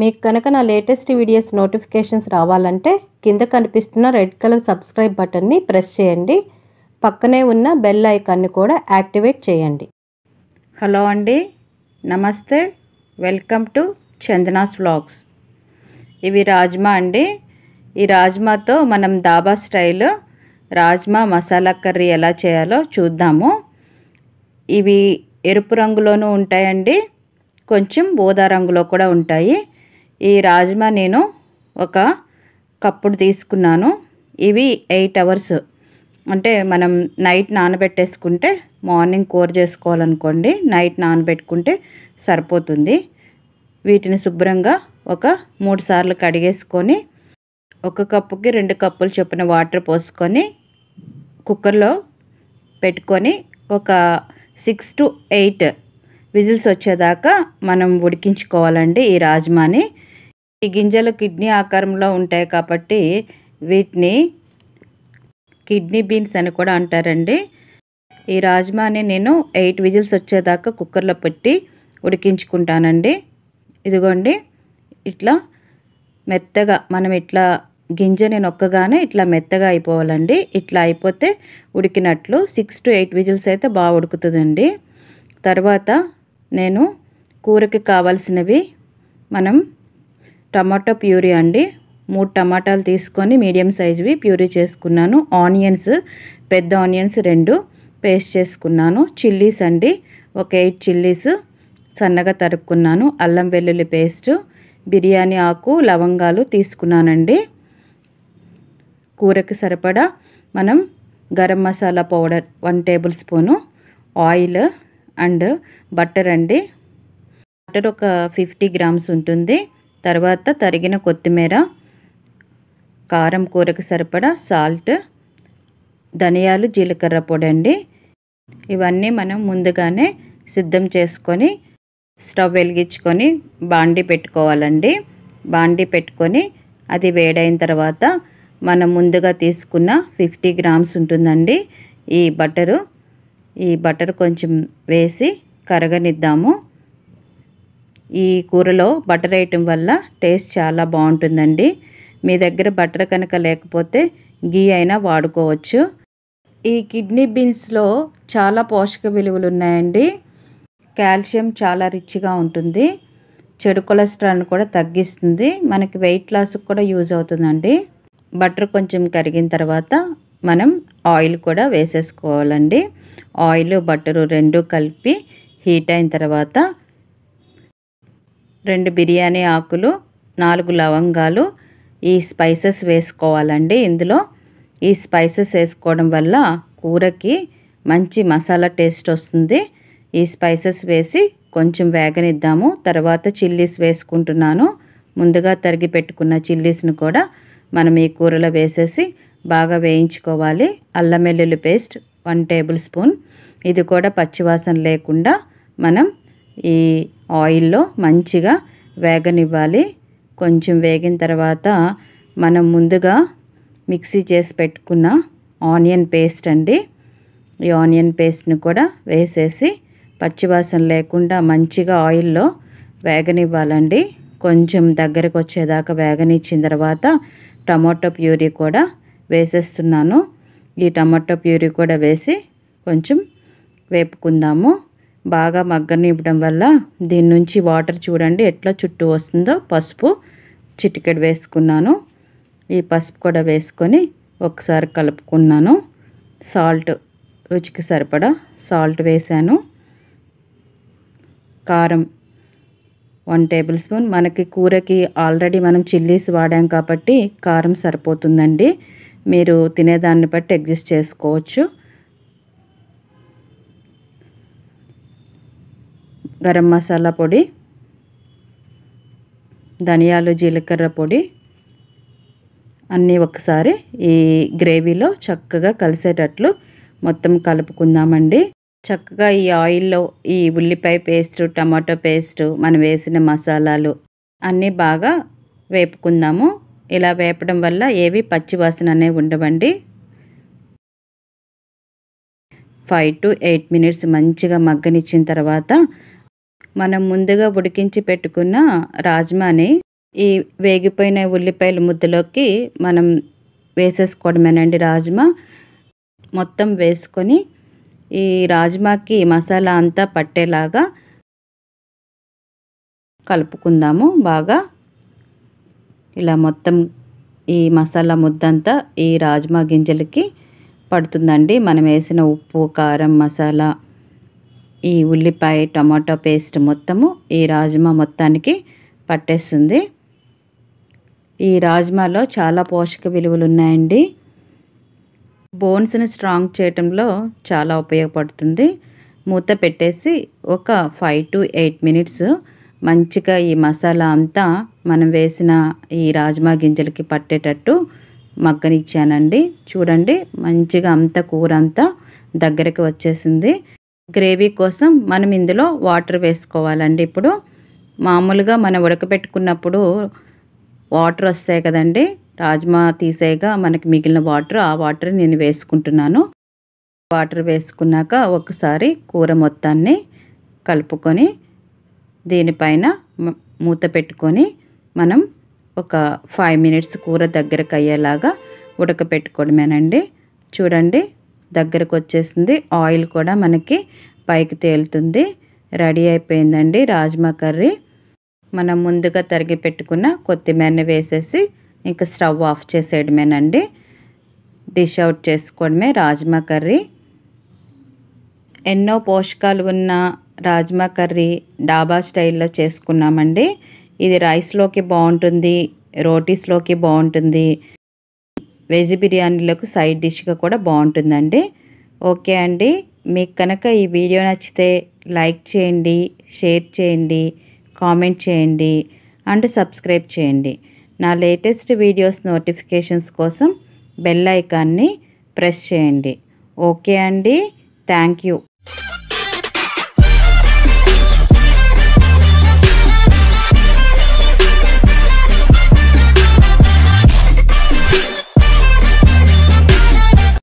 మీకు కనుక నా లేటెస్ట్ వీడియోస్ నోటిఫికేషన్స్ రావాలంటే కింద కనిపిస్తున్న రెడ్ కలర్ సబ్స్క్రైబ్ బటన్ని ప్రెస్ చేయండి పక్కనే ఉన్న బెల్ ఐకాన్ని కూడా యాక్టివేట్ చేయండి హలో అండి నమస్తే వెల్కమ్ టు చందనాస్ వ్లాగ్స్ ఇవి రాజ్మా అండి ఈ రాజ్మాతో మనం దాబా స్టైల్ రాజ్మా మసాలా కర్రీ ఎలా చేయాలో చూద్దాము ఇవి ఎరుపు రంగులోనూ ఉంటాయండి కొంచెం బోదా రంగులో కూడా ఉంటాయి ఈ రాజ్మా నేను ఒక కప్పుడు తీసుకున్నాను ఇవి ఎయిట్ అవర్స్ అంటే మనం నైట్ నానబెట్టేసుకుంటే మార్నింగ్ కూర చేసుకోవాలనుకోండి నైట్ నానబెట్టుకుంటే సరిపోతుంది వీటిని శుభ్రంగా ఒక మూడు సార్లు కడిగేసుకొని ఒక కప్పుకి రెండు కప్పులు చొప్పున వాటర్ పోసుకొని కుక్కర్లో పెట్టుకొని ఒక సిక్స్ టు ఎయిట్ విజిల్స్ వచ్చేదాకా మనం ఉడికించుకోవాలండి ఈ రాజ్మాని ఈ గింజలు కిడ్నీ ఆకారంలో ఉంటాయి కాబట్టి వీటిని కిడ్నీ బీన్స్ అని కూడా అంటారండి ఈ రాజ్మాని నేను ఎయిట్ విజిల్స్ వచ్చేదాకా కుక్కర్లో పెట్టి ఉడికించుకుంటానండి ఇదిగోండి ఇట్లా మెత్తగా మనం ఇట్లా గింజని నొక్కగానే ఇట్లా మెత్తగా అయిపోవాలండి ఇట్లా అయిపోతే ఉడికినట్లు సిక్స్ టు ఎయిట్ విజిల్స్ అయితే బాగా ఉడుకుతుందండి తర్వాత నేను కూరకి కావాల్సినవి మనం టమాటో ప్యూరీ అండి మూడు టమాటాలు తీసుకొని మీడియం సైజువి ప్యూరీ చేసుకున్నాను ఆనియన్స్ పెద్ద ఆనియన్స్ రెండు పేస్ట్ చేసుకున్నాను చిల్లీస్ అండి ఒక ఎయిట్ చిల్లీస్ సన్నగా తరుపుకున్నాను అల్లం వెల్లుల్లి పేస్టు బిర్యానీ ఆకు లవంగాలు తీసుకున్నానండి కూరకి సరిపడా మనం garam masala powder one tablespoon oil and butter అండి బట్టర్ ఒక ఫిఫ్టీ గ్రామ్స్ ఉంటుంది తర్వాత తరిగిన కొత్తిమీర కారం కూరకు సరిపడా సాల్ట్ ధనియాలు జీలకర్ర పొడి అండి ఇవన్నీ మనం ముందుగానే సిద్ధం చేసుకొని స్టవ్ వెలిగించుకొని బాండి పెట్టుకోవాలండి బాండి పెట్టుకొని అది వేడైన తర్వాత మనం ముందుగా తీసుకున్న ఫిఫ్టీ గ్రామ్స్ ఉంటుందండి ఈ బటరు ఈ బటర్ కొంచెం వేసి కరగనిద్దాము ఈ కూరలో బటర్ వేయటం వల్ల టేస్ట్ చాలా బాగుంటుందండి మీ దగ్గర బటర్ కనుక లేకపోతే గీ అయినా వాడుకోవచ్చు ఈ కిడ్నీ బీన్స్లో చాలా పోషక విలువలు ఉన్నాయండి కాల్షియం చాలా రిచ్గా ఉంటుంది చెడు కొలెస్ట్రాల్ని కూడా తగ్గిస్తుంది మనకి వెయిట్ లాస్కి కూడా యూజ్ అవుతుందండి బటర్ కొంచెం కరిగిన తర్వాత మనం ఆయిల్ కూడా వేసేసుకోవాలండి ఆయిల్ బటరు రెండు కలిపి హీట్ అయిన తర్వాత రెండు బిర్యానీ ఆకులు నాలుగు లవంగాలు ఈ స్పైసెస్ వేసుకోవాలండి ఇందులో ఈ స్పైసెస్ వేసుకోవడం వల్ల కూరకి మంచి మసాలా టేస్ట్ వస్తుంది ఈ స్పైసెస్ వేసి కొంచెం వేగనిద్దాము తర్వాత చిల్లీస్ వేసుకుంటున్నాను ముందుగా తరిగి పెట్టుకున్న చిల్లీస్ని కూడా మనం ఈ కూరలో వేసేసి బాగా వేయించుకోవాలి అల్లం వెల్లుల్లి పేస్ట్ వన్ టేబుల్ స్పూన్ ఇది కూడా పచ్చివాసన లేకుండా మనం ఈ ఆయిల్లో మంచిగా వేగనివ్వాలి కొంచెం వేగిన తర్వాత మనం ముందుగా మిక్సీ చేసి పెట్టుకున్న ఆనియన్ పేస్ట్ అండి ఈ ఆనియన్ పేస్ట్ని కూడా వేసేసి పచ్చివాసన లేకుండా మంచిగా ఆయిల్లో వేగనివ్వాలండి కొంచెం దగ్గరకు వచ్చేదాకా వేగనిచ్చిన తర్వాత టమాటో ప్యూరీ కూడా వేసేస్తున్నాను ఈ టమాటో ప్యూరీ కూడా వేసి కొంచెం వేపుకుందాము బాగా మగ్గనివ్వడం వల్ల దీని నుంచి వాటర్ చూడండి ఎట్లా చుట్టూ వస్తుందో పసుపు చిటికెడు వేసుకున్నాను ఈ పసుపు కూడా వేసుకొని ఒకసారి కలుపుకున్నాను సాల్ట్ రుచికి సరిపడా సాల్ట్ వేశాను కారం వన్ టేబుల్ స్పూన్ మనకి కూరకి ఆల్రెడీ మనం చిల్లీస్ వాడాం కాబట్టి కారం సరిపోతుందండి మీరు తినేదాన్ని బట్టి అడ్జస్ట్ చేసుకోవచ్చు గరం మసాలా పొడి ధనియాలు జీలకర్ర పొడి అన్నీ ఒకసారి ఈ గ్రేవీలో చక్కగా కలిసేటట్లు మొత్తం కలుపుకుందామండి చక్కగా ఈ ఆయిల్లో ఈ ఉల్లిపాయ పేస్టు టమాటో పేస్ట్ మనం వేసిన మసాలాలు అన్నీ బాగా వేపుకుందాము ఇలా వేపడం వల్ల ఏవి పచ్చివాసన అనేవి ఉండవండి ఫైవ్ టు ఎయిట్ మినిట్స్ మంచిగా మగ్గనిచ్చిన తర్వాత మనం ముందుగా ఉడికించి పెట్టుకున్న రాజ్మాని ఈ వేగిపోయిన ఉల్లిపాయల ముద్దలోకి మనం వేసేసుకోవడమేనండి రాజ్మా మొత్తం వేసుకొని ఈ రాజ్మాకి మసాలా అంతా పట్టేలాగా కలుపుకుందాము బాగా ఇలా మొత్తం ఈ మసాలా ముద్దంతా ఈ రాజ్మా గింజలకి పడుతుందండి మనం వేసిన ఉప్పు కారం మసాలా ఈ ఉల్లిపాయ టమాటో పేస్ట్ మొత్తము ఈ రాజ్మా మొత్తానికి పట్టేస్తుంది ఈ రాజ్మాలో చాలా పోషక విలువలు ఉన్నాయండి బోన్స్ని స్ట్రాంగ్ చేయటంలో చాలా ఉపయోగపడుతుంది మూత పెట్టేసి ఒక ఫైవ్ టు ఎయిట్ మినిట్స్ మంచిగా ఈ మసాలా అంతా మనం వేసిన ఈ రాజ్మా గింజలకి పట్టేటట్టు మగ్గనిచ్చానండి చూడండి మంచిగా అంత కూర అంతా దగ్గరకు వచ్చేసింది గ్రేవీ కోసం మనం ఇందులో వాటర్ వేసుకోవాలండి ఇప్పుడు మామూలుగా మనం ఉడకబెట్టుకున్నప్పుడు వాటర్ వస్తాయి కదండి రాజ్మా తీసేయగా మనకి మిగిలిన వాటర్ ఆ వాటర్ నేను వేసుకుంటున్నాను వాటర్ వేసుకున్నాక ఒకసారి కూర మొత్తాన్ని కలుపుకొని దీనిపైన మూత పెట్టుకొని మనం ఒక ఫైవ్ మినిట్స్ కూర దగ్గరకు అయ్యేలాగా ఉడకపెట్టుకోవడమేనండి చూడండి దగ్గరకు వచ్చేసింది ఆయిల్ కూడా మనకి పైకి తేలుతుంది రెడీ అయిపోయిందండి రాజ్మా కర్రీ మనం ముందుగా తరిగి పెట్టుకున్న కొత్తిమీరని వేసేసి ఇంకా స్టవ్ ఆఫ్ చేసేయడమేనండి డిష్ అవుట్ చేసుకోవడమే రాజ్మా కర్రీ ఎన్నో పోషకాలు ఉన్న రాజ్మా కర్రీ డాబా స్టైల్లో చేసుకున్నామండి ఇది రైస్లోకి బాగుంటుంది రోటీస్లోకి బాగుంటుంది వెజ్ బిర్యానీలకు సైడ్ డిష్గా కూడా బాగుంటుందండి ఓకే అండి మీకు కనుక ఈ వీడియో నచ్చితే లైక్ చేయండి షేర్ చేయండి కామెంట్ చేయండి అండ్ సబ్స్క్రైబ్ చేయండి నా లేటెస్ట్ వీడియోస్ నోటిఫికేషన్స్ కోసం బెల్ ఐకాన్ని ప్రెస్ చేయండి ఓకే అండి థ్యాంక్ యూ